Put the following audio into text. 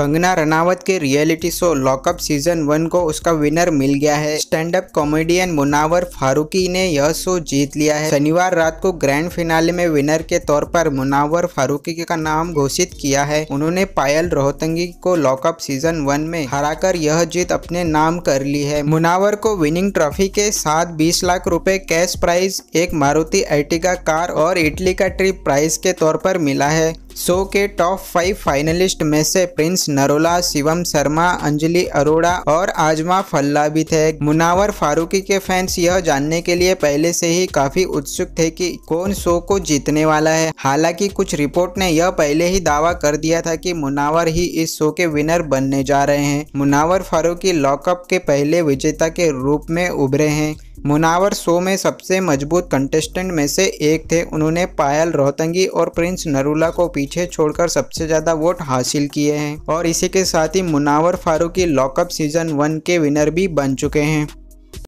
कंगना रनावत के reality show Lock Upp season one को उसका विनर मिल गया है stand up comedian Munawar Faruqui ने यह शो जीत लिया है शनिवार रात को ग्रैंड फिनाले में विनर के तौर पर मुनावर फारूकी का नाम घोषित किया है उन्होंने पायल रोहतंगी को लॉकअप सीजन वन में हराकर यह जीत अपने नाम कर ली है मुनावर को विनिंग ट्रॉफी के साथ बीस लाख रूपए कैश प्राइज एक मारुति एटिका कार और इटली का ट्रिप प्राइज के तौर पर मिला है शो के टॉप फाइव फाइनलिस्ट में से प्रिंस नरोला शिवम शर्मा अंजलि अरोड़ा और आजमा फल्ला भी थे मुनावर फारूकी के फैंस यह जानने के लिए पहले से ही काफी उत्सुक थे कि कौन शो को जीतने वाला है हालांकि कुछ रिपोर्ट ने यह पहले ही दावा कर दिया था कि मुनावर ही इस शो के विनर बनने जा रहे हैं मुनावर फारूकी लॉकअप के पहले विजेता के रूप में उभरे हैं मुनावर शो में सबसे मजबूत कंटेस्टेंट में से एक थे उन्होंने पायल रोहतंगी और प्रिंस नरूला को पीछे छोड़कर सबसे ज़्यादा वोट हासिल किए हैं और इसी के साथ ही Munawar Faruqui Lock Upp season one के विनर भी बन चुके हैं